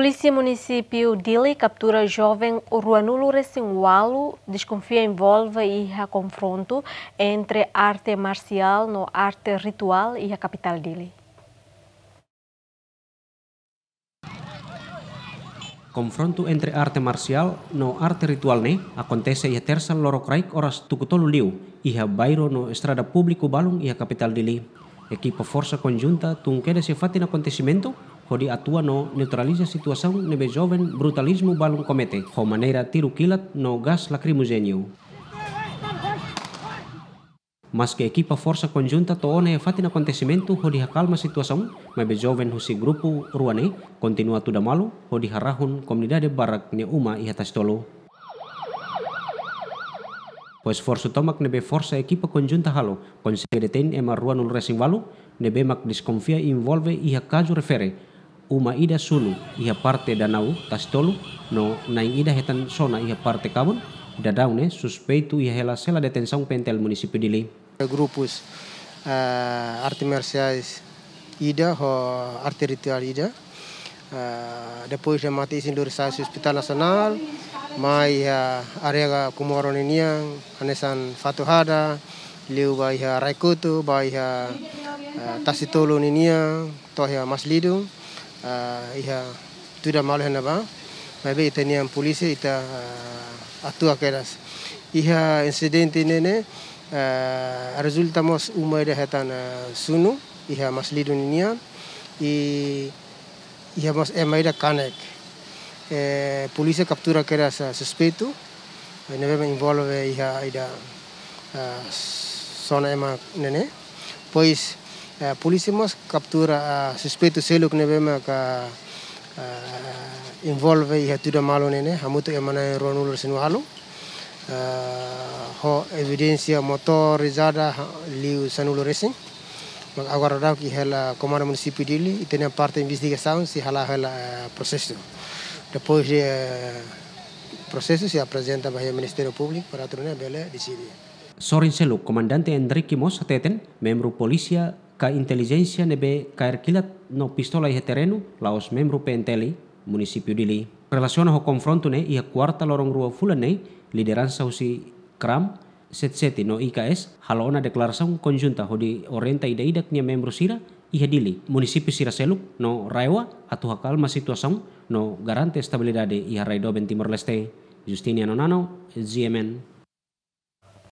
Polícia Município Dili captura jovem Ruanulo Recingualo, desconfia envolve e a confronto entre arte marcial no arte ritual e a capital Dili. Confronto entre arte marcial no arte ritual ne né? acontece a terça loro craik oras tukutolu liu a bairro no estrada público balung a capital Dili. Equipa força conjunta tunquere se no acontecimento hodi atua no neutraliza situasaun nebe joven brutalismu balun komete, ho maneira tiru kilat no lakrimu zenyu. Mas ekipa forsa konjunta to one e fatin acontecimento hodi hakalmas situasaun, mebe joven husi grupu ruane kontinua tuda malu hodi harahun komunidade barak ne uma i hatas tolo. O esforço tomak nebe forsa ekipa konjunta halo, konsegede ten ema ruanul racing valu, nebe mak diskonfia involve iha kaju refere, uma ida sulu ia parte danau tas tolu no naing ida hetan sona ia parte kabun dadau ne suspeitu ia hela sela detenção pentel munisipi Dili. Grupus uh, arti mersiais ida ho arti ritual ida uh, depois de mati isin hospital nasional mai uh, area kumoron iniang anesan fatuhada liu bai ha raikutu bai ha uh, eh, tasitolo iniang tohya lidung uh, ah, iha tuda malu hena ba mabe ita niam polisi ita uh, ah, atua keras iha insiden ini ne uh, ah, resulta mos umai dah hetan uh, sunu iha masli dunia i iha mas emai dah kanek eh, polisi captura keras uh, suspeito eh, nebe involve eh, iha ida uh, sona ema nene pois Eh, pulimos captura eh, suspeito selo que nebema ka eh, involve e i hatuda malo nene hamutu emana ronulur sinu halu ho evidencia motorizada liu sanulo racing mag agora daw ki hela comando municipio dili itena parte investigação se hala hela processo depois de processo se apresenta bahia Ministério Público para tornar bele decide Sorin seluk Comandante Enrique Mos Ateten, membro polisia ka inteligencia nebe kilat no pistola ihe terenu laos membru penteli munisipio dili Relasiona ho konfrontu ne ia e kuarta lorong rua ne lideran usi kram set seti no IKS halona deklarasaun konjunta ho di orienta ida idak nia membru sira ihe dili munisipio sira seluk no raiwa atu hakal ma situasaun no garante stabilidade iha raido ben Timor Leste Justiniano Nano, GMN